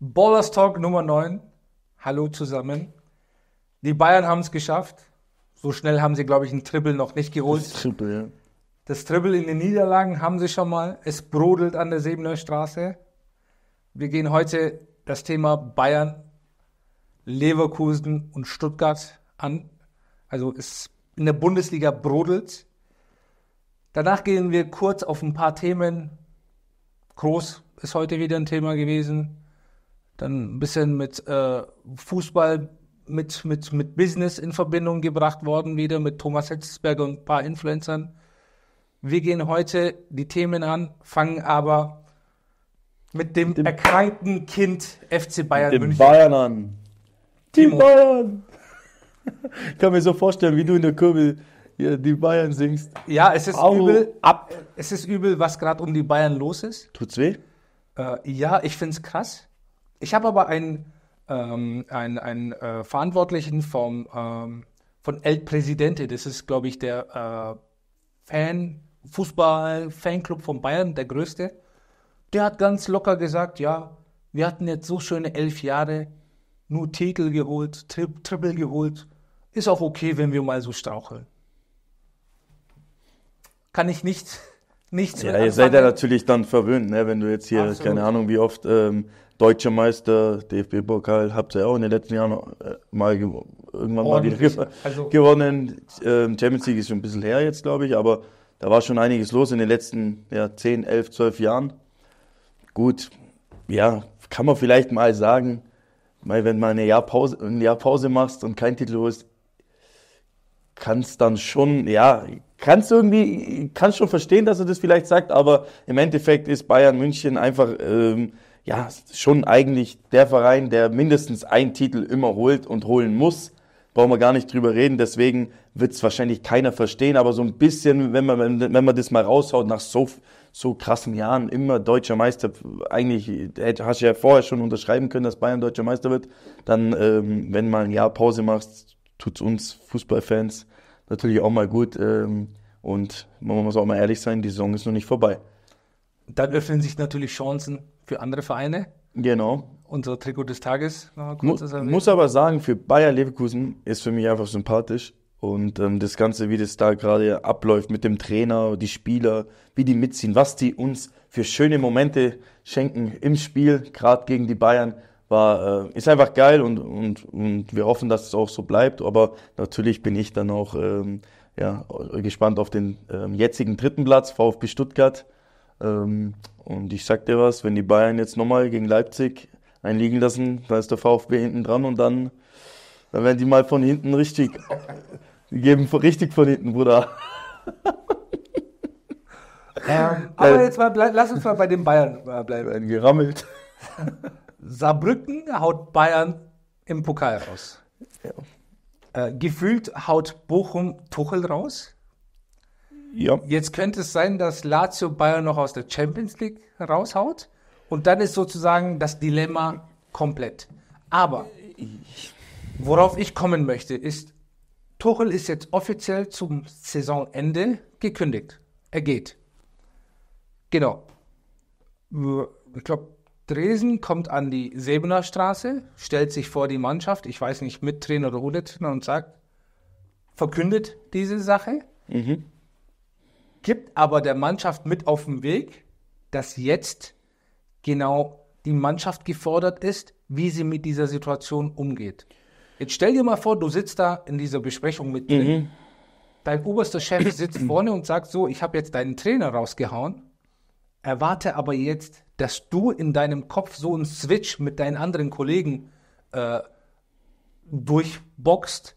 Ballers Talk Nummer 9. Hallo zusammen. Die Bayern haben es geschafft. So schnell haben sie, glaube ich, ein Triple noch nicht geholt. Das Triple, ja. Das Triple in den Niederlagen haben sie schon mal. Es brodelt an der Sebener Straße. Wir gehen heute das Thema Bayern, Leverkusen und Stuttgart an. Also es in der Bundesliga brodelt. Danach gehen wir kurz auf ein paar Themen groß ist heute wieder ein Thema gewesen. Dann ein bisschen mit äh, Fußball, mit, mit, mit Business in Verbindung gebracht worden, wieder mit Thomas Hetzberger und ein paar Influencern. Wir gehen heute die Themen an, fangen aber mit dem, dem erkrankten Kind FC Bayern dem München. Bayern an. Team Bayern! Ich kann mir so vorstellen, wie du in der Kurbel hier die Bayern singst. Ja, es ist Au, übel. Ab. Es ist übel, was gerade um die Bayern los ist. Tut's weh? Äh, ja, ich find's krass. Ich habe aber einen, ähm, einen, einen äh, Verantwortlichen vom, ähm, von El Presidente, das ist, glaube ich, der äh, Fan, Fußball-Fanclub von Bayern, der größte. Der hat ganz locker gesagt, ja, wir hatten jetzt so schöne elf Jahre, nur Titel geholt, Tri Triple geholt. Ist auch okay, wenn wir mal so straucheln kann ich nicht nichts Ja, ihr seid ja natürlich dann verwöhnt, ne? wenn du jetzt hier, Absolut. keine Ahnung, wie oft ähm, deutsche Meister, DFB-Pokal, habt ihr auch in den letzten Jahren äh, mal irgendwann Ordentlich. mal wieder also, gewonnen. Ähm, Champions League ist schon ein bisschen her jetzt, glaube ich, aber da war schon einiges los in den letzten ja, 10, 11, 12 Jahren. Gut, ja, kann man vielleicht mal sagen, mal, wenn man eine ein Jahr Pause machst und keinen Titel holst, kann es dann schon, ja, kannst du irgendwie, kannst schon verstehen, dass er das vielleicht sagt, aber im Endeffekt ist Bayern München einfach, ähm, ja, schon eigentlich der Verein, der mindestens einen Titel immer holt und holen muss. Brauchen wir gar nicht drüber reden, deswegen wird es wahrscheinlich keiner verstehen, aber so ein bisschen, wenn man, wenn, wenn man das mal raushaut, nach so, so krassen Jahren immer deutscher Meister, eigentlich hast du ja vorher schon unterschreiben können, dass Bayern deutscher Meister wird, dann, ähm, wenn mal ein Jahr Pause machst, tut's uns Fußballfans natürlich auch mal gut. Ähm, und man muss auch mal ehrlich sein, die Saison ist noch nicht vorbei. Dann öffnen sich natürlich Chancen für andere Vereine. Genau. Unser Trikot des Tages. Mu muss aber sagen, für Bayer Leverkusen ist für mich einfach sympathisch. Und ähm, das Ganze, wie das da gerade abläuft mit dem Trainer, die Spieler, wie die mitziehen, was die uns für schöne Momente schenken im Spiel, gerade gegen die Bayern war, äh, ist einfach geil und, und, und wir hoffen, dass es auch so bleibt. Aber natürlich bin ich dann auch ähm, ja, gespannt auf den ähm, jetzigen dritten Platz, VfB Stuttgart. Ähm, und ich sag dir was, wenn die Bayern jetzt nochmal gegen Leipzig einliegen lassen, dann ist der VfB hinten dran und dann, dann werden die mal von hinten richtig, die geben richtig von hinten, Bruder. Ähm, aber jetzt mal, lass uns mal bei den Bayern äh, bleiben. Gerammelt. Saarbrücken haut Bayern im Pokal raus. Ja. Äh, gefühlt haut Bochum Tuchel raus. Ja. Jetzt könnte es sein, dass Lazio Bayern noch aus der Champions League raushaut. Und dann ist sozusagen das Dilemma komplett. Aber worauf ich kommen möchte, ist, Tuchel ist jetzt offiziell zum Saisonende gekündigt. Er geht. Genau. Ich glaube, Dresen kommt an die Sebener Straße, stellt sich vor die Mannschaft, ich weiß nicht, mit Trainer oder ohne Trainer und sagt, verkündet diese Sache, mhm. gibt aber der Mannschaft mit auf den Weg, dass jetzt genau die Mannschaft gefordert ist, wie sie mit dieser Situation umgeht. Jetzt stell dir mal vor, du sitzt da in dieser Besprechung mit drin. Mhm. Dein oberster Chef sitzt vorne und sagt so, ich habe jetzt deinen Trainer rausgehauen, erwarte aber jetzt, dass du in deinem Kopf so einen Switch mit deinen anderen Kollegen äh, durchboxt,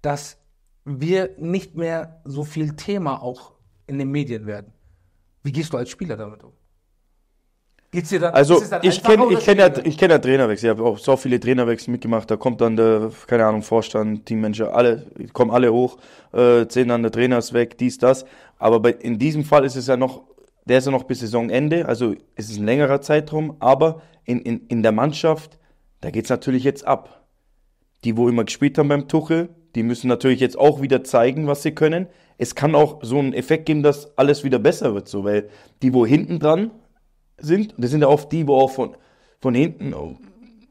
dass wir nicht mehr so viel Thema auch in den Medien werden. Wie gehst du als Spieler damit um? Geht's dir dann, also dann ich kenne ich kenne ja, ich kenn ja Trainerwechsel, ich habe auch so viele Trainerwechsel mitgemacht, da kommt dann der, keine Ahnung, Vorstand, Teammanager, alle, kommen alle hoch, äh, zehn dann der Trainer weg, dies, das. Aber bei, in diesem Fall ist es ja noch der ist ja noch bis Saisonende, also es ist ein längerer Zeitraum, aber in, in, in der Mannschaft, da geht es natürlich jetzt ab. Die, wo immer gespielt haben beim Tuchel, die müssen natürlich jetzt auch wieder zeigen, was sie können. Es kann auch so einen Effekt geben, dass alles wieder besser wird, so, weil die, wo hinten dran sind, das sind ja oft die, wo auch von, von hinten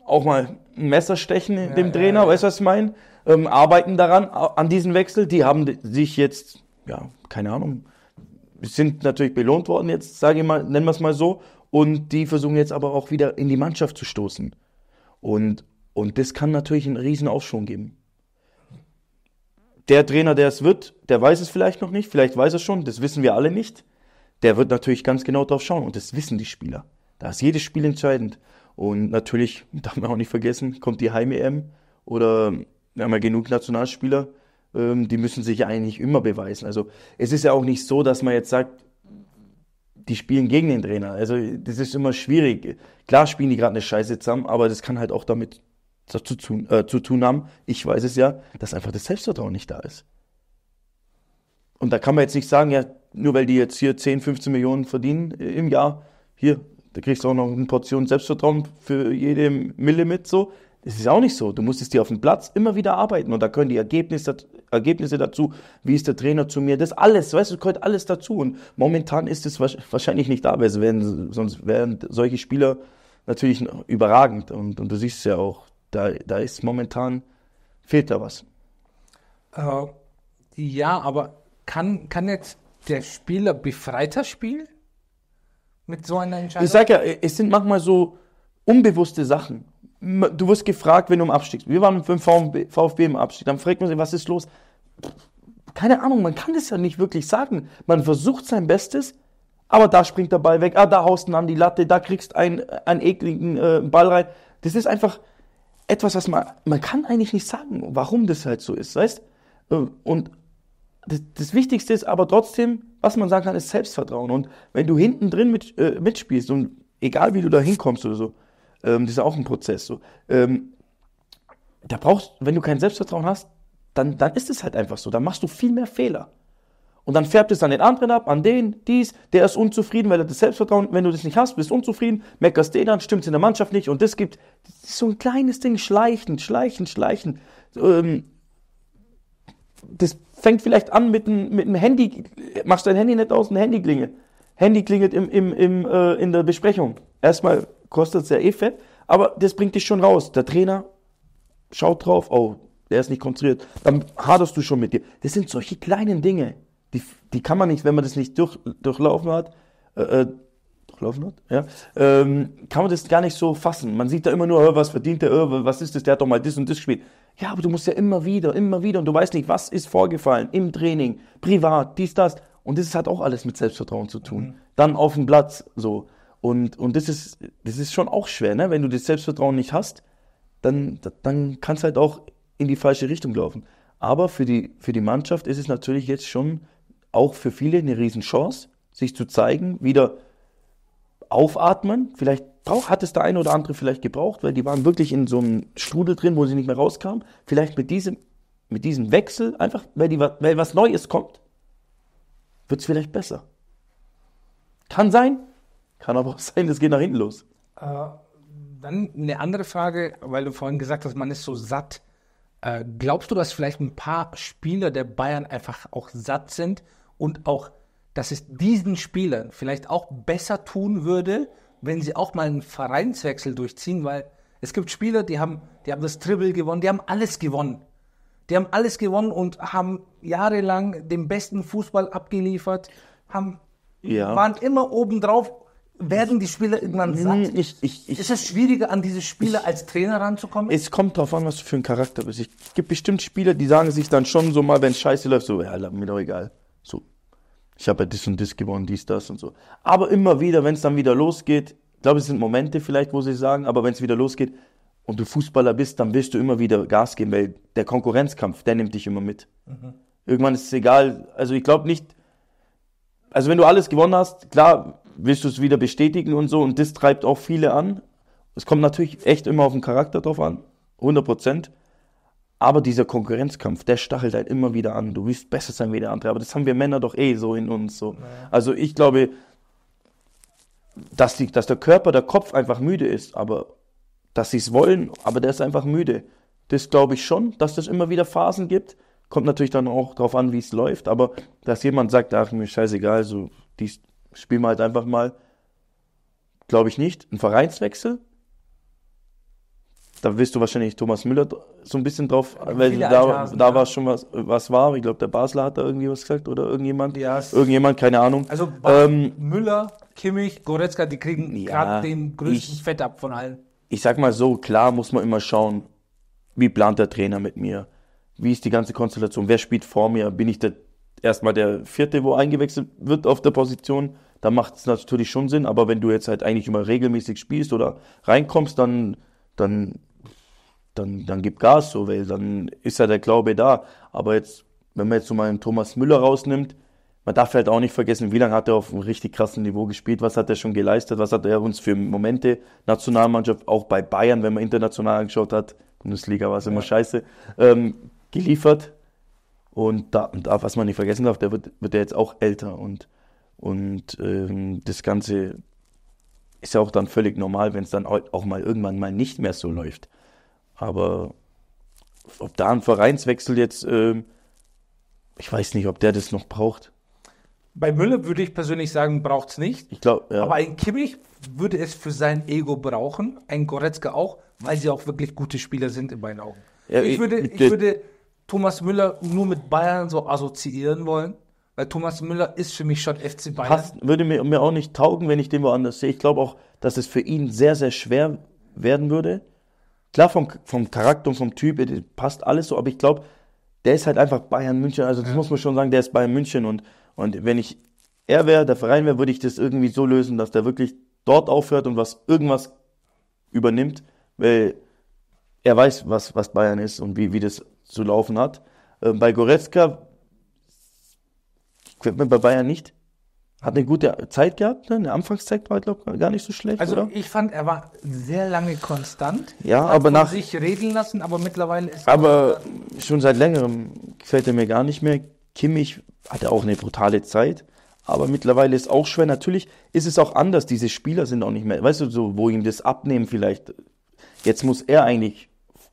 auch mal ein Messer stechen ja, dem Trainer, ja, ja. weißt du, was ich meine? Ähm, arbeiten daran, an diesem Wechsel. Die haben sich jetzt, ja, keine Ahnung, sind natürlich belohnt worden, jetzt sage ich mal, nennen wir es mal so. Und die versuchen jetzt aber auch wieder in die Mannschaft zu stoßen. Und, und das kann natürlich einen riesen Aufschwung geben. Der Trainer, der es wird, der weiß es vielleicht noch nicht, vielleicht weiß er schon, das wissen wir alle nicht. Der wird natürlich ganz genau drauf schauen und das wissen die Spieler. Da ist jedes Spiel entscheidend. Und natürlich, darf man auch nicht vergessen, kommt die Heim-EM oder wir haben ja genug Nationalspieler, ähm, die müssen sich eigentlich immer beweisen. Also es ist ja auch nicht so, dass man jetzt sagt, die spielen gegen den Trainer. Also das ist immer schwierig. Klar spielen die gerade eine Scheiße zusammen, aber das kann halt auch damit zu, tun, äh, zu tun haben, ich weiß es ja, dass einfach das Selbstvertrauen nicht da ist. Und da kann man jetzt nicht sagen, ja, nur weil die jetzt hier 10, 15 Millionen verdienen äh, im Jahr, hier, da kriegst du auch noch eine Portion Selbstvertrauen für jede Mille mit, so. Das ist auch nicht so. Du musstest dir auf dem Platz immer wieder arbeiten und da können die Ergebnisse, Ergebnisse dazu, wie ist der Trainer zu mir, das alles, weißt du, gehört alles dazu. Und momentan ist es wahrscheinlich nicht da, weil es wären, sonst wären solche Spieler natürlich überragend und, und du siehst es ja auch, da, da ist momentan, fehlt da was. Äh, ja, aber kann, kann jetzt der Spieler befreiter spielen mit so einer Entscheidung? Ich sag ja, es sind manchmal so unbewusste Sachen du wirst gefragt, wenn du im Abstieg bist. Wir waren beim VfB, VfB im Abstieg. Dann fragt man sich, was ist los? Keine Ahnung, man kann das ja nicht wirklich sagen. Man versucht sein Bestes, aber da springt der Ball weg, ah, da haust du an die Latte, da kriegst äh, einen, einen ekligen äh, Ball rein. Das ist einfach etwas, was man, man kann eigentlich nicht sagen, warum das halt so ist, weißt? Äh, und das, das Wichtigste ist aber trotzdem, was man sagen kann, ist Selbstvertrauen. Und wenn du hinten drin mit, äh, mitspielst und egal wie du da hinkommst oder so, ähm, das ist auch ein Prozess. So. Ähm, da brauchst, wenn du kein Selbstvertrauen hast, dann, dann ist es halt einfach so. Dann machst du viel mehr Fehler. Und dann färbt es an den anderen ab, an den, dies, der ist unzufrieden, weil er das Selbstvertrauen, wenn du das nicht hast, bist unzufrieden, meckerst den dann, stimmt es in der Mannschaft nicht und das gibt, das ist so ein kleines Ding, schleichend, schleichend, schleichend. Ähm, das fängt vielleicht an mit einem mit Handy, machst dein Handy nicht aus, ein Handy klingelt. Handy klingelt im, im, im, äh, in der Besprechung. Erstmal kostet sehr ja eh aber das bringt dich schon raus. Der Trainer schaut drauf, oh, der ist nicht konzentriert, dann haderst du schon mit dir. Das sind solche kleinen Dinge, die, die kann man nicht, wenn man das nicht durch, durchlaufen hat, äh, äh durchlaufen hat, ja, ähm, kann man das gar nicht so fassen. Man sieht da immer nur, oh, was verdient der, was ist das, der hat doch mal das und das gespielt. Ja, aber du musst ja immer wieder, immer wieder und du weißt nicht, was ist vorgefallen im Training, privat, dies, das. Und das hat auch alles mit Selbstvertrauen zu tun. Mhm. Dann auf dem Platz so. Und, und das, ist, das ist schon auch schwer, ne? wenn du das Selbstvertrauen nicht hast, dann, dann kann es halt auch in die falsche Richtung laufen. Aber für die, für die Mannschaft ist es natürlich jetzt schon auch für viele eine Riesenchance, sich zu zeigen, wieder aufatmen. Vielleicht brauch, hat es der eine oder andere vielleicht gebraucht, weil die waren wirklich in so einem Strudel drin, wo sie nicht mehr rauskamen. Vielleicht mit diesem, mit diesem Wechsel, einfach, weil, die, weil was Neues kommt, wird es vielleicht besser. Kann sein, kann aber auch sein, es geht nach hinten los. Äh, dann eine andere Frage, weil du vorhin gesagt hast, man ist so satt. Äh, glaubst du, dass vielleicht ein paar Spieler der Bayern einfach auch satt sind und auch, dass es diesen Spielern vielleicht auch besser tun würde, wenn sie auch mal einen Vereinswechsel durchziehen, weil es gibt Spieler, die haben, die haben das Triple gewonnen, die haben alles gewonnen. Die haben alles gewonnen und haben jahrelang den besten Fußball abgeliefert, haben, ja. waren immer obendrauf werden die Spieler irgendwann satt? Ich, ich, ich, ist es schwieriger, an diese Spieler als Trainer ranzukommen? Es kommt darauf an, was du für ein Charakter bist. Es gibt bestimmt Spieler, die sagen sich dann schon so mal, wenn Scheiße läuft, so, ja, mir doch egal. So, ich habe ja das und das gewonnen, dies, das und so. Aber immer wieder, wenn es dann wieder losgeht, ich glaube, es sind Momente vielleicht, wo sie sagen, aber wenn es wieder losgeht und du Fußballer bist, dann wirst du immer wieder Gas geben, weil der Konkurrenzkampf, der nimmt dich immer mit. Mhm. Irgendwann ist es egal. Also ich glaube nicht, also wenn du alles gewonnen hast, klar, willst du es wieder bestätigen und so. Und das treibt auch viele an. Es kommt natürlich echt immer auf den Charakter drauf an, 100 Prozent. Aber dieser Konkurrenzkampf, der stachelt halt immer wieder an. Du willst besser sein wie der andere. Aber das haben wir Männer doch eh so in uns. So. Naja. Also ich glaube, dass, die, dass der Körper, der Kopf einfach müde ist, aber dass sie es wollen, aber der ist einfach müde. Das glaube ich schon, dass das immer wieder Phasen gibt. Kommt natürlich dann auch drauf an, wie es läuft, aber dass jemand sagt, ach, mir scheißegal, so, dies, spielen wir halt einfach mal, glaube ich nicht, einen Vereinswechsel. Da wirst du wahrscheinlich Thomas Müller so ein bisschen drauf, weil da, Althasen, da ja. war schon was, was war. Ich glaube, der Basler hat da irgendwie was gesagt oder irgendjemand. Ja, irgendjemand, keine Ahnung. Also ähm, Müller, Kimmich, Goretzka, die kriegen ja, gerade den größten ich, Fett ab von allen. Ich sag mal so, klar muss man immer schauen, wie plant der Trainer mit mir? Wie ist die ganze Konstellation? Wer spielt vor mir? Bin ich der erstmal der vierte, wo eingewechselt wird auf der Position, dann macht es natürlich schon Sinn. Aber wenn du jetzt halt eigentlich immer regelmäßig spielst oder reinkommst, dann, dann, dann, dann gib Gas, so, weil dann ist ja der Glaube da. Aber jetzt, wenn man jetzt so mal einen Thomas Müller rausnimmt, man darf halt auch nicht vergessen, wie lange hat er auf einem richtig krassen Niveau gespielt, was hat er schon geleistet, was hat er uns für Momente, Nationalmannschaft, auch bei Bayern, wenn man international angeschaut hat, Bundesliga war es immer ja. scheiße, ähm, geliefert. Und da, da, was man nicht vergessen darf, der wird, wird ja jetzt auch älter und, und ähm, das Ganze ist ja auch dann völlig normal, wenn es dann auch mal irgendwann mal nicht mehr so läuft. Aber ob da ein Vereinswechsel jetzt, ähm, ich weiß nicht, ob der das noch braucht. Bei Müller würde ich persönlich sagen, braucht es nicht. Ich glaube, ja. Aber ein Kimmich würde es für sein Ego brauchen, ein Goretzka auch, weil sie auch wirklich gute Spieler sind in meinen Augen. Ja, ich, würde, ich würde Thomas Müller nur mit Bayern so assoziieren wollen? Weil Thomas Müller ist für mich schon FC Bayern. Das würde mir, mir auch nicht taugen, wenn ich den woanders sehe. Ich glaube auch, dass es für ihn sehr, sehr schwer werden würde. Klar, vom, vom Charakter und vom Typ passt alles so, aber ich glaube, der ist halt einfach Bayern München. Also, das ja. muss man schon sagen, der ist Bayern München. Und, und wenn ich er wäre, der Verein wäre, würde ich das irgendwie so lösen, dass der wirklich dort aufhört und was irgendwas übernimmt, weil er weiß, was, was Bayern ist und wie, wie das zu laufen hat. Ähm, bei Goretzka quält man bei Bayern nicht. Hat eine gute Zeit gehabt, ne? eine Anfangszeit war, glaube ich, gar nicht so schlecht. Also oder? ich fand, er war sehr lange konstant. Ja, aber nach sich reden lassen, aber mittlerweile ist. Aber schon seit längerem gefällt er mir gar nicht mehr. Kimmich hatte auch eine brutale Zeit. Aber mittlerweile ist auch schwer. Natürlich ist es auch anders. Diese Spieler sind auch nicht mehr, weißt du, so, wo ihm das abnehmen vielleicht. Jetzt muss er eigentlich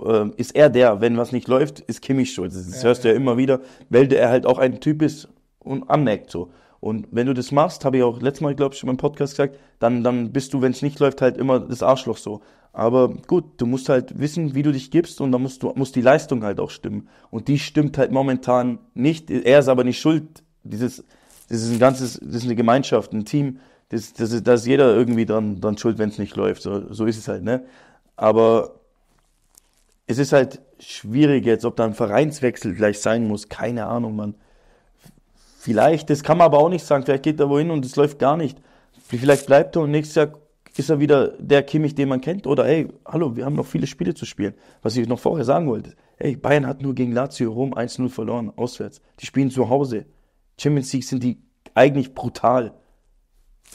ähm, ist er der, wenn was nicht läuft, ist Kimmich schuld. Das, ja, hörst du ja, immer wieder, weil er halt auch ein Typ ist und anneckt so. Und wenn du das machst, habe ich auch letztes Mal, glaube ich, schon im Podcast gesagt, dann, dann bist du, wenn es nicht läuft, halt immer das Arschloch so. Aber gut, du musst halt wissen, wie du dich gibst und dann musst du muss die Leistung halt auch stimmen. Und die stimmt halt momentan nicht. Er ist aber nicht schuld. Dieses, das ist ein ganzes, das ist eine Gemeinschaft, ein Team. Das, das ist, da ist jeder irgendwie dann, dran schuld, wenn es nicht läuft. So, so ist es halt, ne? Aber es ist halt schwierig jetzt, ob da ein Vereinswechsel gleich sein muss. Keine Ahnung, Mann. Vielleicht, das kann man aber auch nicht sagen. Vielleicht geht er wohin und es läuft gar nicht. Vielleicht bleibt er und nächstes Jahr ist er wieder der Kimmich, den man kennt. Oder ey, hallo, wir haben noch viele Spiele zu spielen. Was ich noch vorher sagen wollte. Ey, Bayern hat nur gegen Lazio Rom 1-0 verloren, auswärts. Die spielen zu Hause. Champions League sind die eigentlich brutal.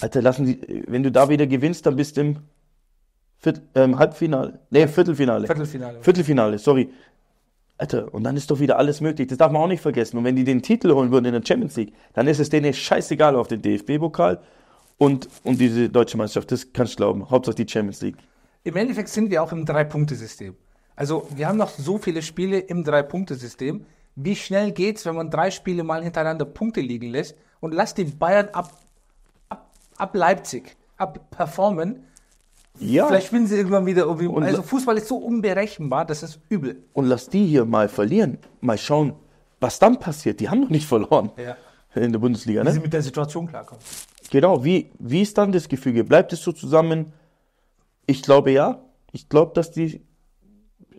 Alter, lassen die, wenn du da wieder gewinnst, dann bist du im Viert, ähm, Halbfinale, nee, Viertelfinale. Viertelfinale. Viertelfinale, sorry. Alter, und dann ist doch wieder alles möglich. Das darf man auch nicht vergessen. Und wenn die den Titel holen würden in der Champions League, dann ist es denen scheißegal auf den DFB-Pokal und, und diese deutsche Mannschaft. Das kannst du glauben. Hauptsache die Champions League. Im Endeffekt sind wir auch im Drei-Punkte-System. Also, wir haben noch so viele Spiele im Drei-Punkte-System. Wie schnell geht's, wenn man drei Spiele mal hintereinander Punkte liegen lässt und lasst die Bayern ab, ab, ab Leipzig ab performen? Ja. Vielleicht finden sie irgendwann wieder irgendwie. Und also Fußball ist so unberechenbar, das ist übel. Und lass die hier mal verlieren, mal schauen, was dann passiert. Die haben noch nicht verloren ja. in der Bundesliga. Ne? Wie sie mit der Situation klarkommen. Genau, wie, wie ist dann das Gefüge? Bleibt es so zusammen? Ich glaube ja. Ich glaube, dass die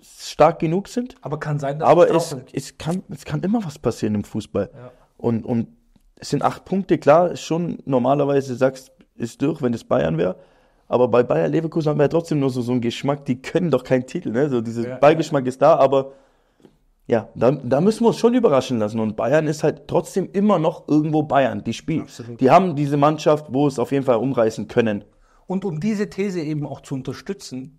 stark genug sind. Aber kann sein, dass Aber es, es, kann, es kann immer was passieren im Fußball. Ja. Und, und es sind acht Punkte, klar, schon normalerweise sagst du, ist durch, wenn es Bayern wäre. Aber bei Bayer Leverkusen haben wir ja trotzdem nur so, so einen Geschmack, die können doch keinen Titel. Ne? So dieser ja, Beigeschmack ja. ist da, aber ja, da, da müssen wir uns schon überraschen lassen. Und Bayern ist halt trotzdem immer noch irgendwo Bayern. Die spielen, die haben diese Mannschaft, wo es auf jeden Fall umreißen können. Und um diese These eben auch zu unterstützen,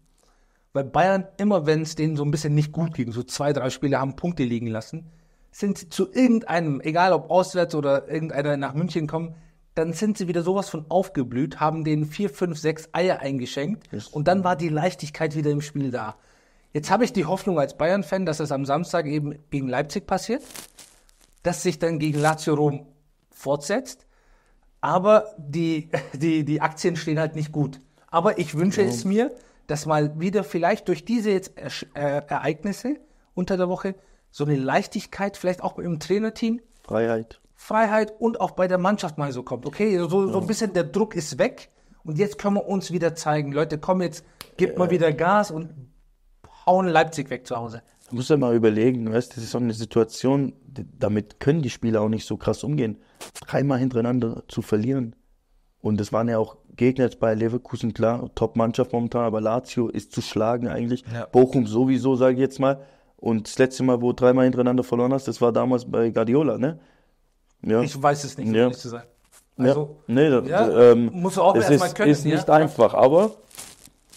weil Bayern immer, wenn es denen so ein bisschen nicht gut ging, so zwei, drei Spiele haben Punkte liegen lassen, sind sie zu irgendeinem, egal ob auswärts oder irgendeiner nach München kommen, dann sind sie wieder sowas von aufgeblüht, haben denen vier, fünf, sechs Eier eingeschenkt und dann war die Leichtigkeit wieder im Spiel da. Jetzt habe ich die Hoffnung als Bayern-Fan, dass es am Samstag eben gegen Leipzig passiert, dass sich dann gegen Lazio Rom fortsetzt, aber die, die, die Aktien stehen halt nicht gut. Aber ich wünsche ja. es mir, dass mal wieder vielleicht durch diese jetzt äh, Ereignisse unter der Woche so eine Leichtigkeit, vielleicht auch im Trainerteam. Freiheit. Freiheit und auch bei der Mannschaft mal so kommt. Okay, so, so ein bisschen der Druck ist weg und jetzt können wir uns wieder zeigen. Leute, komm jetzt, gib mal wieder Gas und hauen Leipzig weg zu Hause. Du musst ja mal überlegen, weißt, das ist so eine Situation, damit können die Spieler auch nicht so krass umgehen. Dreimal hintereinander zu verlieren. Und das waren ja auch Gegner jetzt bei Leverkusen, klar, Top-Mannschaft momentan, aber Lazio ist zu schlagen eigentlich. Ja. Bochum sowieso, sage ich jetzt mal. Und das letzte Mal, wo du dreimal hintereinander verloren hast, das war damals bei Guardiola, ne? Ja. Ich weiß es nicht, ja. ehrlich zu sein. Also, ja. Nee, ja, ähm, musst du auch erstmal können. Ist nicht einfach, aber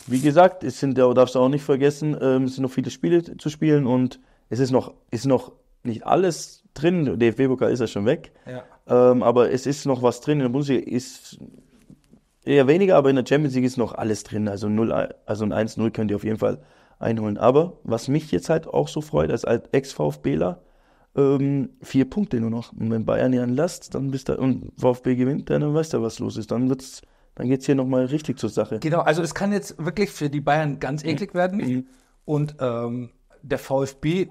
wie gesagt, es sind, da darfst du auch nicht vergessen, ähm, es sind noch viele Spiele zu spielen und es ist noch, ist noch nicht alles drin. Der DFB-Pokal ist ja schon weg, ähm, aber es ist noch was drin. In der Bundesliga ist eher weniger, aber in der Champions League ist noch alles drin. Also, 0, also ein 1-0 könnt ihr auf jeden Fall einholen. Aber was mich jetzt halt auch so freut, als Ex-VfBler, ähm, vier Punkte nur noch. Und wenn Bayern ihren anlasst, dann bist du, und VfB gewinnt, dann weißt du, was los ist. Dann wird's, dann geht's hier nochmal richtig zur Sache. Genau, also es kann jetzt wirklich für die Bayern ganz mhm. eklig werden. Mhm. Und ähm, der VfB,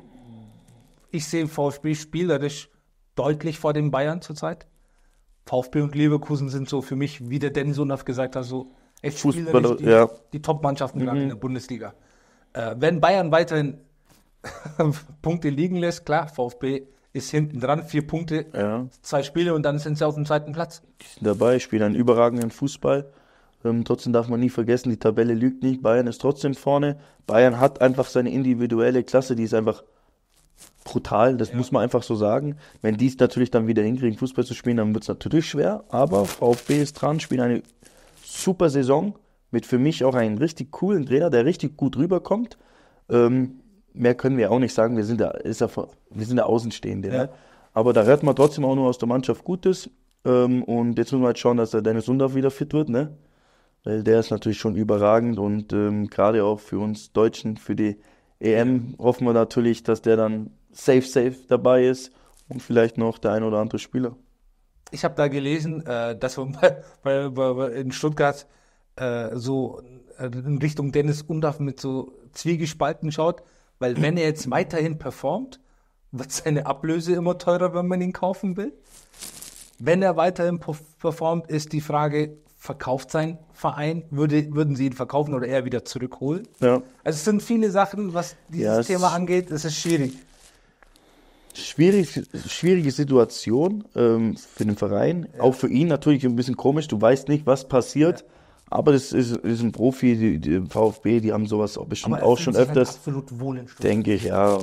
ich sehe VfB spielerisch deutlich vor den Bayern zurzeit. VfB und Leverkusen sind so für mich, wie der Dennis Unaf gesagt hat, so echt Fußball, die, ja. die Top-Mannschaften mhm. in der Bundesliga. Äh, wenn Bayern weiterhin Punkte liegen lässt, klar, VfB ist hinten dran, vier Punkte, ja. zwei Spiele und dann sind sie auf dem zweiten Platz. Die sind dabei, spielen einen überragenden Fußball. Ähm, trotzdem darf man nie vergessen, die Tabelle lügt nicht. Bayern ist trotzdem vorne. Bayern hat einfach seine individuelle Klasse, die ist einfach brutal, das ja. muss man einfach so sagen. Wenn die es natürlich dann wieder hinkriegen, Fußball zu spielen, dann wird es natürlich schwer. Aber VfB ist dran, spielt eine super Saison mit für mich auch einen richtig coolen Trainer, der richtig gut rüberkommt. Ähm, mehr können wir auch nicht sagen. Wir sind da, ist ja, wir sind da Außenstehende. Ne? Ja. Ne? Aber da hört man trotzdem auch nur aus der Mannschaft Gutes. Ähm, und jetzt müssen wir halt schauen, dass der Dennis Sundorf wieder fit wird, ne? Weil der ist natürlich schon überragend und ähm, gerade auch für uns Deutschen, für die EM hoffen wir natürlich, dass der dann safe, safe dabei ist und vielleicht noch der ein oder andere Spieler. Ich habe da gelesen, äh, dass wir bei, bei, in Stuttgart äh, so äh, in Richtung Dennis Undorf mit so Zwiegespalten schaut weil wenn er jetzt weiterhin performt, wird seine Ablöse immer teurer, wenn man ihn kaufen will. Wenn er weiterhin performt, ist die Frage, verkauft sein Verein? Würde, würden sie ihn verkaufen oder eher wieder zurückholen? Ja. Also es sind viele Sachen, was dieses ja, Thema angeht, es ist schwierig. Schwierig, schwierige Situation ähm, für den Verein, ja. auch für ihn natürlich ein bisschen komisch. Du weißt nicht, was passiert. Ja aber das ist, ist ein Profi, die, die VfB, die haben sowas auch bestimmt aber auch schon öfters. Halt absolut wohl in Stuttgart. Denke ich, ja.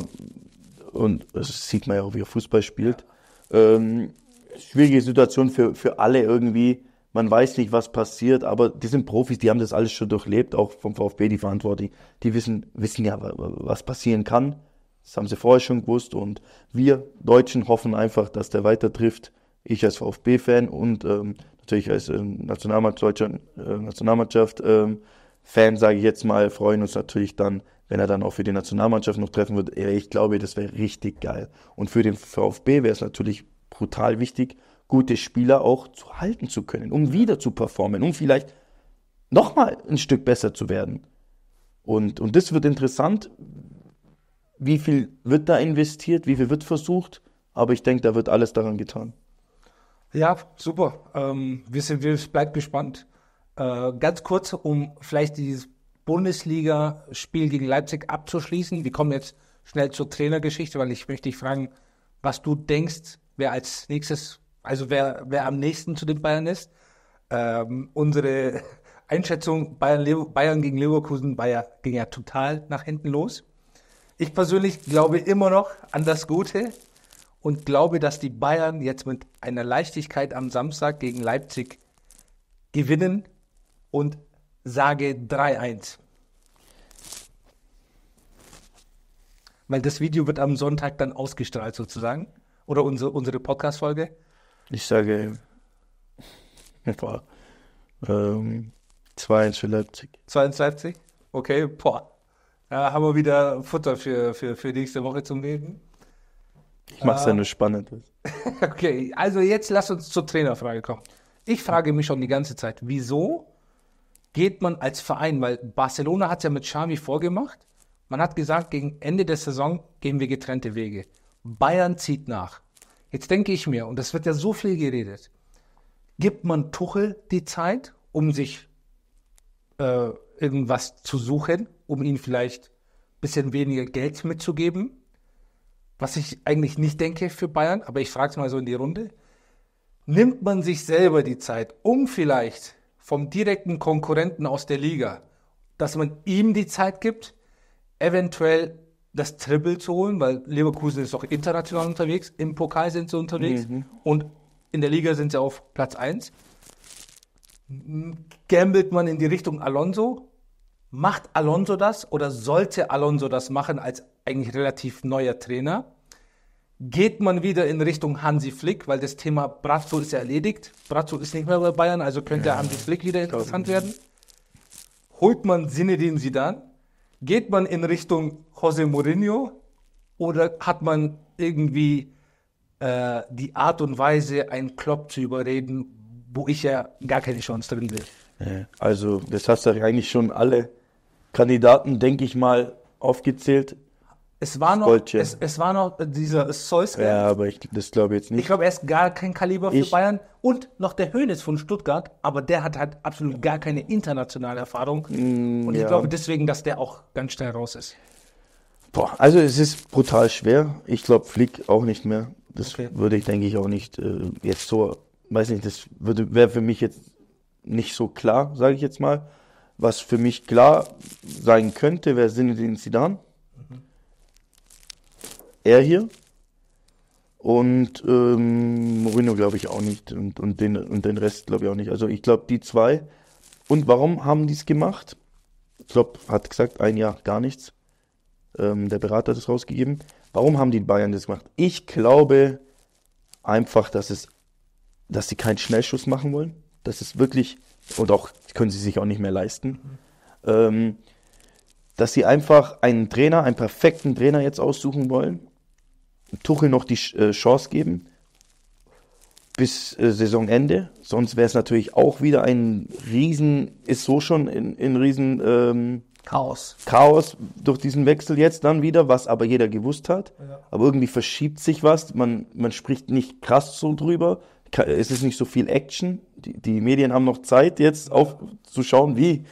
Und das sieht man ja auch, wie er Fußball spielt. Ja. Ähm, schwierige Situation für, für alle irgendwie. Man weiß nicht, was passiert, aber die sind Profis, die haben das alles schon durchlebt, auch vom VfB die Verantwortlichen. Die wissen, wissen ja, was passieren kann. Das haben sie vorher schon gewusst und wir Deutschen hoffen einfach, dass der weiter trifft. Ich als VfB-Fan und ähm, natürlich als ähm, Nationalmannschaft, äh, Nationalmannschaft ähm, Fan, sage ich jetzt mal, freuen uns natürlich dann, wenn er dann auch für die Nationalmannschaft noch treffen wird. Äh, ich glaube, das wäre richtig geil. Und für den VfB wäre es natürlich brutal wichtig, gute Spieler auch zu halten zu können, um wieder zu performen, um vielleicht nochmal ein Stück besser zu werden. Und, und das wird interessant, wie viel wird da investiert, wie viel wird versucht, aber ich denke, da wird alles daran getan. Ja, super. Ähm, wir, sind, wir bleiben gespannt. Äh, ganz kurz, um vielleicht dieses Bundesliga-Spiel gegen Leipzig abzuschließen. Wir kommen jetzt schnell zur Trainergeschichte, weil ich möchte dich fragen, was du denkst, wer als nächstes, also wer, wer am nächsten zu den Bayern ist. Ähm, unsere Einschätzung Bayern, Bayern gegen Leverkusen war ging ja total nach hinten los. Ich persönlich glaube immer noch an das Gute und glaube, dass die Bayern jetzt mit einer Leichtigkeit am Samstag gegen Leipzig gewinnen und sage 3-1. Weil das Video wird am Sonntag dann ausgestrahlt sozusagen. Oder unsere, unsere Podcast-Folge. Ich sage ähm, 2-1 für Leipzig. 2-1 Leipzig? Okay, boah. Da haben wir wieder Futter für, für, für nächste Woche zum Reden. Ich mache es ja äh, nur spannend. okay, also jetzt lass uns zur Trainerfrage kommen. Ich frage mich schon die ganze Zeit, wieso geht man als Verein, weil Barcelona hat es ja mit Xavi vorgemacht, man hat gesagt, gegen Ende der Saison gehen wir getrennte Wege. Bayern zieht nach. Jetzt denke ich mir, und das wird ja so viel geredet, gibt man Tuchel die Zeit, um sich äh, irgendwas zu suchen, um ihn vielleicht ein bisschen weniger Geld mitzugeben? was ich eigentlich nicht denke für Bayern, aber ich frage es mal so in die Runde, nimmt man sich selber die Zeit, um vielleicht vom direkten Konkurrenten aus der Liga, dass man ihm die Zeit gibt, eventuell das Triple zu holen, weil Leverkusen ist doch international unterwegs, im Pokal sind sie unterwegs mhm. und in der Liga sind sie auf Platz 1. Gambelt man in die Richtung Alonso? Macht Alonso das oder sollte Alonso das machen als eigentlich relativ neuer Trainer. Geht man wieder in Richtung Hansi Flick, weil das Thema Bratzo ist erledigt. Bratzo ist nicht mehr bei Bayern, also könnte ja. Hansi Flick wieder interessant werden. Holt man Zinedine Zidane? Geht man in Richtung Jose Mourinho? Oder hat man irgendwie äh, die Art und Weise, einen Klopp zu überreden, wo ich ja gar keine Chance drin will? Also, das hast du eigentlich schon alle Kandidaten, denke ich mal, aufgezählt, es war noch, Goldchen. es, es war noch dieser zeus Ja, aber ich, das glaube ich jetzt nicht. Ich glaube, er ist gar kein Kaliber für Bayern. Und noch der Hönes von Stuttgart, aber der hat halt absolut gar keine internationale Erfahrung. Mm, und ich ja. glaube deswegen, dass der auch ganz schnell raus ist. Boah, also es ist brutal schwer. Ich glaube, Flick auch nicht mehr. Das okay. würde ich, denke ich, auch nicht äh, jetzt so, weiß nicht, das wäre für mich jetzt nicht so klar, sage ich jetzt mal. Was für mich klar sein könnte, wäre Sinne den Sidan er hier. Und ähm, Mourinho glaube ich auch nicht und, und, den, und den Rest glaube ich auch nicht. Also ich glaube die zwei. Und warum haben die es gemacht? Klopp hat gesagt, ein Jahr gar nichts. Ähm, der Berater hat es rausgegeben. Warum haben die Bayern das gemacht? Ich glaube einfach, dass es, dass sie keinen Schnellschuss machen wollen. Das ist wirklich, und auch können sie sich auch nicht mehr leisten. Ähm, dass sie einfach einen Trainer, einen perfekten Trainer jetzt aussuchen wollen Tuchel noch die äh, Chance geben bis äh, Saisonende. Sonst wäre es natürlich auch wieder ein Riesen, ist so schon in, in Riesen ähm, Chaos. Chaos durch diesen Wechsel jetzt dann wieder, was aber jeder gewusst hat. Ja. Aber irgendwie verschiebt sich was. Man, man spricht nicht krass so drüber. Es ist nicht so viel Action. Die, die Medien haben noch Zeit, jetzt auf, zu schauen, wie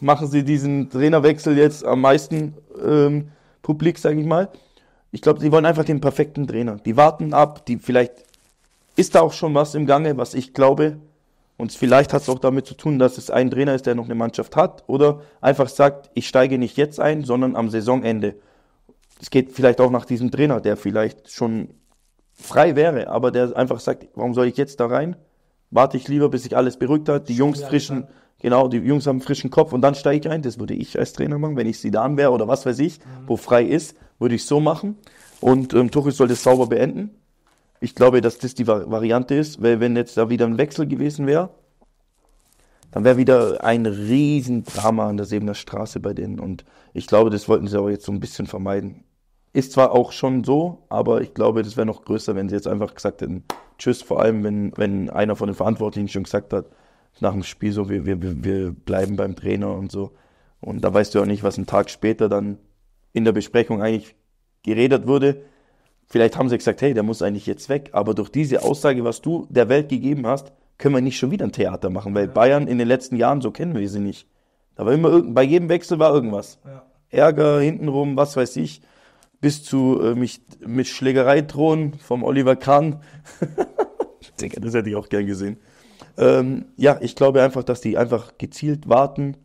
machen sie diesen Trainerwechsel jetzt am meisten ähm, publik, sage ich mal. Ich glaube, die wollen einfach den perfekten Trainer. Die warten ab, die vielleicht ist da auch schon was im Gange, was ich glaube. Und vielleicht hat es auch damit zu tun, dass es ein Trainer ist, der noch eine Mannschaft hat oder einfach sagt, ich steige nicht jetzt ein, sondern am Saisonende. Es geht vielleicht auch nach diesem Trainer, der vielleicht schon frei wäre, aber der einfach sagt, warum soll ich jetzt da rein? Warte ich lieber, bis sich alles beruhigt hat, die Jungs frischen, ne? Genau, die Jungs haben einen frischen Kopf und dann steige ich ein. Das würde ich als Trainer machen, wenn ich Sidan wäre oder was weiß ich, mhm. wo frei ist, würde ich so machen. Und ähm, Tuchel sollte es sauber beenden. Ich glaube, dass das die Variante ist, weil wenn jetzt da wieder ein Wechsel gewesen wäre, dann wäre wieder ein Riesendrama an der Sebener Straße bei denen. Und ich glaube, das wollten sie aber jetzt so ein bisschen vermeiden. Ist zwar auch schon so, aber ich glaube, das wäre noch größer, wenn sie jetzt einfach gesagt hätten, tschüss, vor allem wenn, wenn einer von den Verantwortlichen schon gesagt hat, nach dem Spiel so, wir, wir, wir bleiben beim Trainer und so. Und da weißt du auch nicht, was einen Tag später dann in der Besprechung eigentlich geredet wurde. Vielleicht haben sie gesagt, hey, der muss eigentlich jetzt weg. Aber durch diese Aussage, was du der Welt gegeben hast, können wir nicht schon wieder ein Theater machen, weil ja. Bayern in den letzten Jahren, so kennen wir sie nicht. Da war immer bei jedem Wechsel war irgendwas. Ja. Ärger hintenrum, was weiß ich, bis zu äh, mich mit Schlägerei drohen vom Oliver Kahn. ich denke, das hätte ich auch gern gesehen. Ähm, ja, ich glaube einfach, dass die einfach gezielt warten,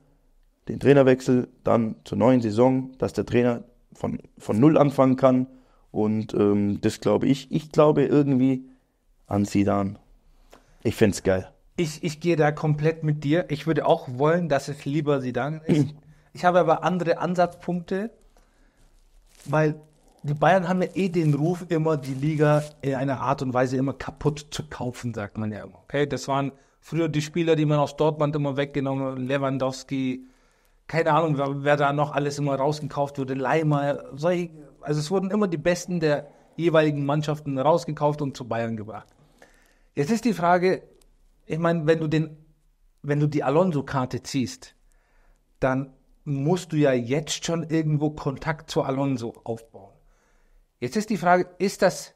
den Trainerwechsel, dann zur neuen Saison, dass der Trainer von, von null anfangen kann. Und ähm, das glaube ich. Ich glaube irgendwie an Sidan. Ich finde es geil. Ich, ich gehe da komplett mit dir. Ich würde auch wollen, dass es lieber Sidan ist. ich habe aber andere Ansatzpunkte, weil die Bayern haben ja eh den Ruf, immer die Liga in einer Art und Weise immer kaputt zu kaufen, sagt man ja immer. Okay, das waren früher die Spieler, die man aus Dortmund immer weggenommen hat, Lewandowski, keine Ahnung, wer, wer, da noch alles immer rausgekauft wurde, Leimer, solche, also es wurden immer die Besten der jeweiligen Mannschaften rausgekauft und zu Bayern gebracht. Jetzt ist die Frage, ich meine, wenn du den, wenn du die Alonso-Karte ziehst, dann musst du ja jetzt schon irgendwo Kontakt zu Alonso aufbauen. Jetzt ist die Frage, ist das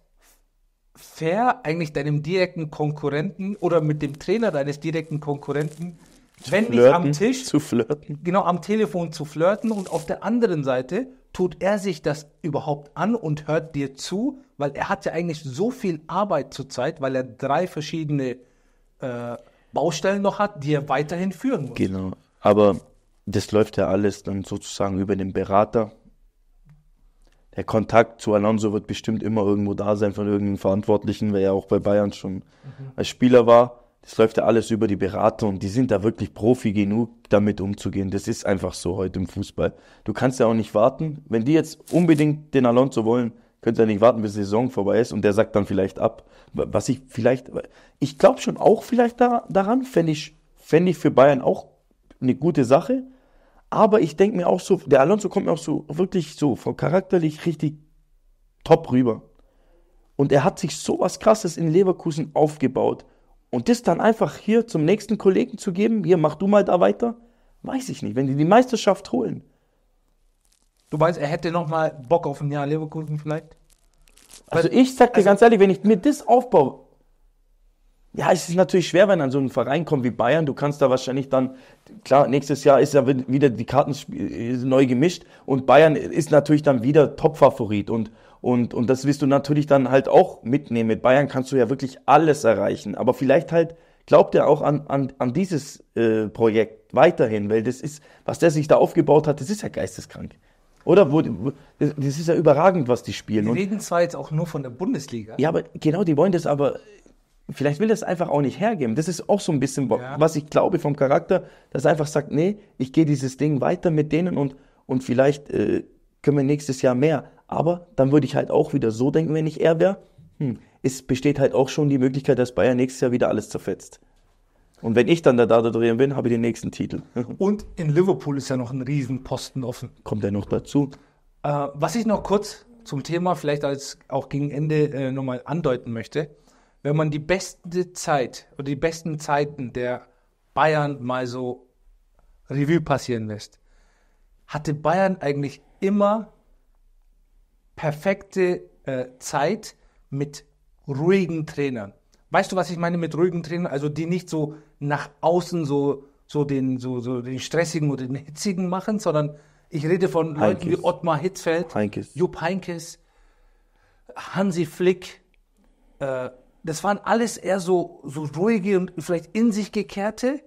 fair eigentlich deinem direkten Konkurrenten oder mit dem Trainer deines direkten Konkurrenten, zu wenn flirten, nicht am Tisch, zu flirten. genau am Telefon zu flirten und auf der anderen Seite tut er sich das überhaupt an und hört dir zu, weil er hat ja eigentlich so viel Arbeit zurzeit, weil er drei verschiedene äh, Baustellen noch hat, die er weiterhin führen muss. Genau, aber das läuft ja alles dann sozusagen über den Berater der Kontakt zu Alonso wird bestimmt immer irgendwo da sein von irgendeinem Verantwortlichen, weil er auch bei Bayern schon mhm. als Spieler war. Das läuft ja alles über die Berater und die sind da wirklich Profi genug, damit umzugehen. Das ist einfach so heute im Fußball. Du kannst ja auch nicht warten. Wenn die jetzt unbedingt den Alonso wollen, können sie ja nicht warten, bis die Saison vorbei ist und der sagt dann vielleicht ab. Was ich vielleicht, ich glaube schon auch vielleicht da, daran, fände ich, fänd ich für Bayern auch eine gute Sache, aber ich denke mir auch so, der Alonso kommt mir auch so wirklich so von charakterlich richtig top rüber. Und er hat sich so was Krasses in Leverkusen aufgebaut. Und das dann einfach hier zum nächsten Kollegen zu geben, hier mach du mal da weiter, weiß ich nicht. Wenn die die Meisterschaft holen. Du weißt, er hätte nochmal Bock auf ein Jahr Leverkusen vielleicht? Also ich sag dir also ganz ehrlich, wenn ich mir das aufbaue, ja, es ist natürlich schwer, wenn an so einen Verein kommt wie Bayern. Du kannst da wahrscheinlich dann, klar, nächstes Jahr ist ja wieder die Karten neu gemischt und Bayern ist natürlich dann wieder Topfavorit und, und, und das wirst du natürlich dann halt auch mitnehmen. Mit Bayern kannst du ja wirklich alles erreichen. Aber vielleicht halt glaubt er auch an, an, an dieses äh, Projekt weiterhin, weil das ist, was der sich da aufgebaut hat, das ist ja geisteskrank. Oder? Wo, wo, das ist ja überragend, was die spielen. Die reden zwar jetzt auch nur von der Bundesliga. Ja, aber genau, die wollen das aber vielleicht will das einfach auch nicht hergeben. Das ist auch so ein bisschen, ja. was ich glaube vom Charakter, dass er einfach sagt, nee, ich gehe dieses Ding weiter mit denen und, und vielleicht äh, können wir nächstes Jahr mehr. Aber dann würde ich halt auch wieder so denken, wenn ich er wäre, hm, es besteht halt auch schon die Möglichkeit, dass Bayern nächstes Jahr wieder alles zerfetzt. Und wenn ich dann da da drehen bin, habe ich den nächsten Titel. Und in Liverpool ist ja noch ein Riesenposten offen. Kommt er noch dazu? Äh, was ich noch kurz zum Thema vielleicht als auch gegen Ende äh, nochmal andeuten möchte wenn man die beste Zeit oder die besten Zeiten der Bayern mal so Revue passieren lässt, hatte Bayern eigentlich immer perfekte äh, Zeit mit ruhigen Trainern. Weißt du, was ich meine mit ruhigen Trainern? Also die nicht so nach außen so, so, den, so, so den stressigen oder den hitzigen machen, sondern ich rede von Leuten wie Ottmar Hitzfeld, Heinkes. Jupp Heinkes, Hansi Flick, äh, das waren alles eher so, so ruhige und vielleicht in sich gekehrte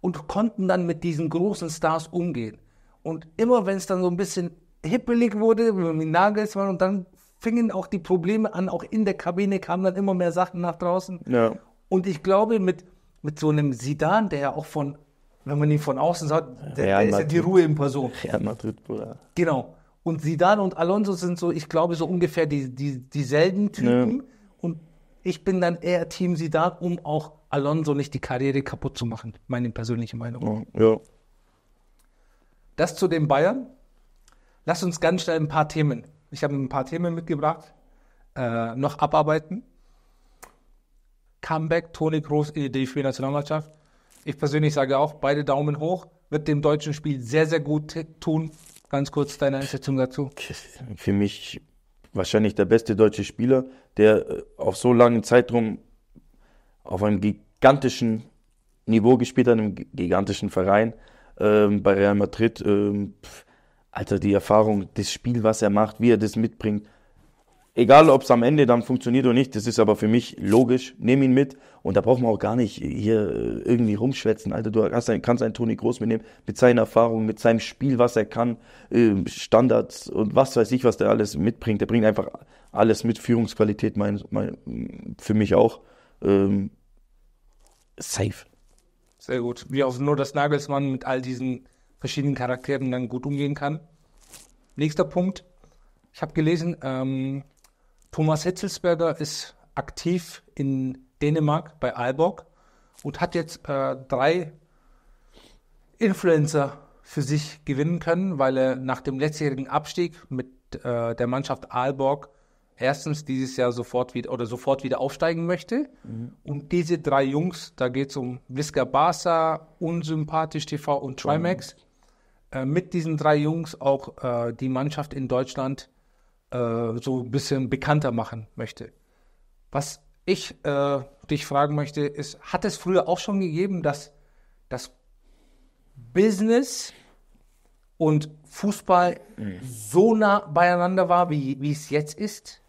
und konnten dann mit diesen großen Stars umgehen. Und immer wenn es dann so ein bisschen hippelig wurde, wenn wir Nagels waren und dann fingen auch die Probleme an, auch in der Kabine kamen dann immer mehr Sachen nach draußen. Ja. Und ich glaube, mit, mit so einem Sidan, der ja auch von, wenn man ihn von außen sagt, der, der ist ja die Ruhe in Person. Real Madrid, Bruder. Genau. Und Sidan und Alonso sind so, ich glaube, so ungefähr die, die, dieselben Typen. Ja. Und ich bin dann eher Team Sidat, um auch Alonso nicht die Karriere kaputt zu machen. Meine persönliche Meinung. Ja. Das zu den Bayern. Lass uns ganz schnell ein paar Themen. Ich habe ein paar Themen mitgebracht. Äh, noch abarbeiten. Comeback, Toni Groß in die DFB-Nationalmannschaft. Ich persönlich sage auch, beide Daumen hoch. Wird dem deutschen Spiel sehr, sehr gut tun. Ganz kurz deine Einschätzung dazu. Für mich wahrscheinlich der beste deutsche Spieler, der äh, auf so langen Zeitraum auf einem gigantischen Niveau gespielt hat, einem gigantischen Verein ähm, bei Real Madrid. Ähm, pf, Alter, die Erfahrung, das Spiel, was er macht, wie er das mitbringt, Egal, ob es am Ende dann funktioniert oder nicht, das ist aber für mich logisch. Nimm ihn mit und da braucht man auch gar nicht hier äh, irgendwie rumschwätzen. Alter, du ein, kannst einen Toni Groß mitnehmen mit seinen Erfahrungen, mit seinem Spiel, was er kann, ähm, Standards und was weiß ich, was der alles mitbringt. Der bringt einfach alles mit, Führungsqualität mein, mein, für mich auch. Ähm, safe. Sehr gut. Wie auch nur, dass Nagelsmann mit all diesen verschiedenen Charakteren dann gut umgehen kann. Nächster Punkt. Ich habe gelesen, ähm, Thomas Hitzelsberger ist aktiv in Dänemark bei Aalborg und hat jetzt äh, drei Influencer für sich gewinnen können, weil er nach dem letztjährigen Abstieg mit äh, der Mannschaft Aalborg erstens dieses Jahr sofort wieder oder sofort wieder aufsteigen möchte. Mhm. Und diese drei Jungs, da geht es um Visca Barca, Unsympathisch TV und Trimax, mhm. äh, mit diesen drei Jungs auch äh, die Mannschaft in Deutschland äh, so ein bisschen bekannter machen möchte. Was ich äh, dich fragen möchte, ist, hat es früher auch schon gegeben, dass das Business und Fußball mhm. so nah beieinander war, wie, wie es jetzt ist?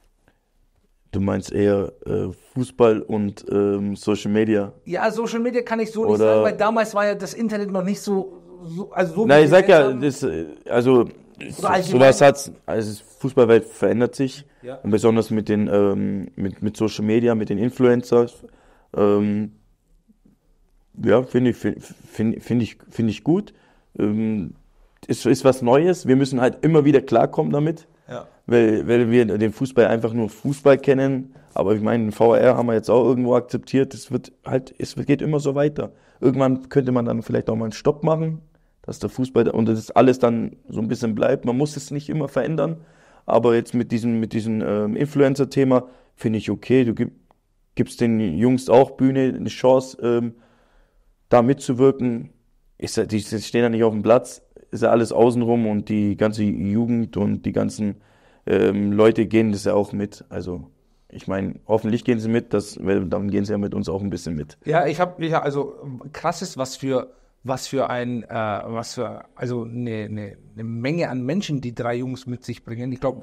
Du meinst eher äh, Fußball und ähm, Social Media? Ja, Social Media kann ich so Oder nicht sagen, weil damals war ja das Internet noch nicht so, so also so. Nein, ich sag ja, das, äh, also so, also sowas hat's. Also Fußballwelt verändert sich, ja. besonders mit den ähm, mit, mit Social Media, mit den Influencers. Ähm, ja, finde ich finde find ich finde ich gut. Ähm, ist, ist was Neues. Wir müssen halt immer wieder klarkommen damit, ja. weil, weil wir den Fußball einfach nur Fußball kennen. Aber ich meine, den VR haben wir jetzt auch irgendwo akzeptiert. Es wird halt, es geht immer so weiter. Irgendwann könnte man dann vielleicht auch mal einen Stopp machen dass der Fußball und das alles dann so ein bisschen bleibt. Man muss es nicht immer verändern, aber jetzt mit diesem, mit diesem ähm, Influencer-Thema finde ich okay. Du gib, gibst den Jungs auch Bühne, eine Chance, ähm, da mitzuwirken. Ist, ja, die stehen ja nicht auf dem Platz, ist ja alles außenrum und die ganze Jugend und die ganzen ähm, Leute gehen das ja auch mit. Also ich meine, hoffentlich gehen sie mit, das, dann gehen sie ja mit uns auch ein bisschen mit. Ja, ich habe, ja, also ähm, krass ist, was für was für ein, äh, was für, also eine, eine, eine, Menge an Menschen die drei Jungs mit sich bringen. Ich glaube,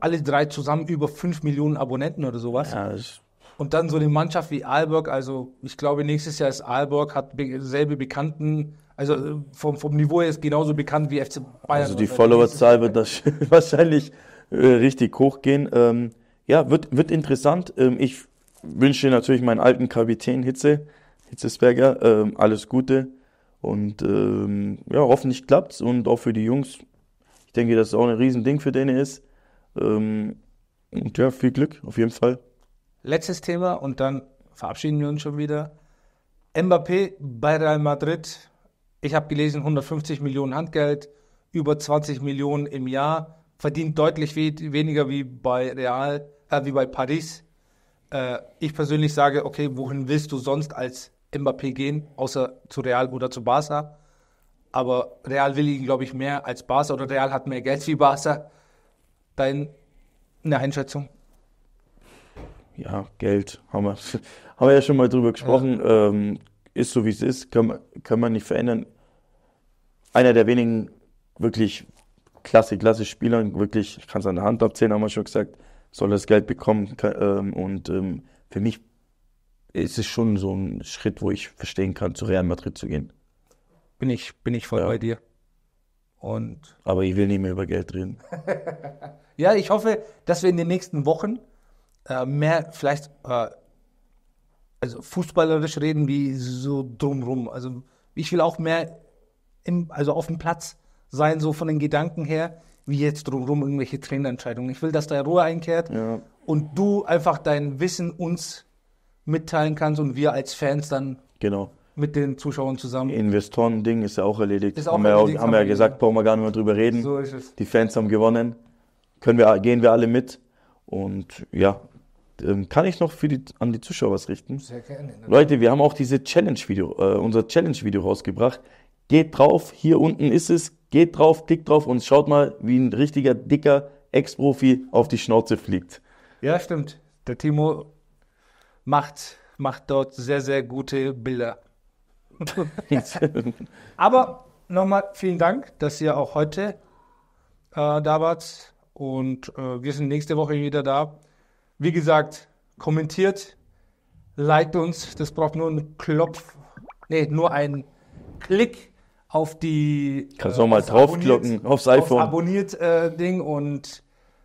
alle drei zusammen über 5 Millionen Abonnenten oder sowas. Ja, und dann so eine Mannschaft wie Aalborg, also ich glaube, nächstes Jahr ist Aalborg, hat be selbe Bekannten, also äh, vom, vom Niveau her ist genauso bekannt wie FC Bayern. Also die Followerzahl wird das wahrscheinlich äh, richtig hochgehen. Ähm, ja, wird, wird interessant. Ähm, ich wünsche natürlich meinen alten Kapitän Hitze, Hitzesberger, ähm, alles Gute und ähm, ja, hoffentlich klappt es und auch für die Jungs. Ich denke, dass es auch ein Riesending für denen ist. Ähm, und ja, viel Glück auf jeden Fall. Letztes Thema und dann verabschieden wir uns schon wieder. Mbappé bei Real Madrid. Ich habe gelesen, 150 Millionen Handgeld, über 20 Millionen im Jahr, verdient deutlich weniger wie bei Real, äh, wie bei Paris. Äh, ich persönlich sage, okay, wohin willst du sonst als Mbappé gehen, außer zu Real oder zu Barca. Aber Real will ihn, glaube ich, mehr als Barca oder Real hat mehr Geld wie Barca. Deine Einschätzung? Ja, Geld haben wir, haben wir ja schon mal drüber gesprochen. Ja. Ähm, ist so, wie es ist, kann man, kann man nicht verändern. Einer der wenigen wirklich klasse, klasse Spieler, wirklich, ich kann es an der Hand abzählen, haben wir schon gesagt, soll das Geld bekommen. Kann, ähm, und ähm, für mich ist es schon so ein Schritt, wo ich verstehen kann, zu Real Madrid zu gehen. Bin ich, bin ich voll ja. bei dir. Und Aber ich will nicht mehr über Geld reden. ja, ich hoffe, dass wir in den nächsten Wochen äh, mehr vielleicht äh, also fußballerisch reden, wie so drumrum. Also ich will auch mehr im, also auf dem Platz sein, so von den Gedanken her, wie jetzt drumrum irgendwelche Trainerentscheidungen. Ich will, dass da Ruhe einkehrt ja. und du einfach dein Wissen uns mitteilen kannst und wir als Fans dann genau. mit den Zuschauern zusammen. Investoren-Ding ist ja auch erledigt. Ist auch haben, erledigt, wir, haben wir ja gesagt, brauchen wir gar nicht mehr drüber reden. So ist es. Die Fans haben gewonnen. Können wir, gehen wir alle mit. Und ja, ähm, kann ich noch für die, an die Zuschauer was richten? Sehr gerne. Leute, wir haben auch diese Challenge-Video, äh, unser Challenge-Video rausgebracht. Geht drauf, hier unten ist es. Geht drauf, klickt drauf und schaut mal, wie ein richtiger, dicker Ex-Profi auf die Schnauze fliegt. Ja, stimmt. Der Timo macht, macht dort sehr, sehr gute Bilder. Aber nochmal vielen Dank, dass ihr auch heute äh, da wart. Und äh, wir sind nächste Woche wieder da. Wie gesagt, kommentiert, liked uns. Das braucht nur einen Klopf, nee, nur einen Klick auf die. Äh, Kannst äh, nochmal draufklicken aufs iPhone. Aufs abonniert äh, Ding und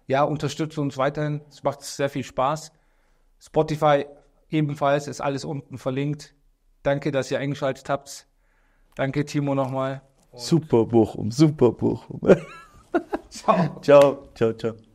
ja, unterstützt uns weiterhin. Es macht sehr viel Spaß. Spotify Ebenfalls ist alles unten verlinkt. Danke, dass ihr eingeschaltet habt. Danke, Timo, nochmal. Super Bochum, super Bochum. ciao. Ciao, ciao, ciao.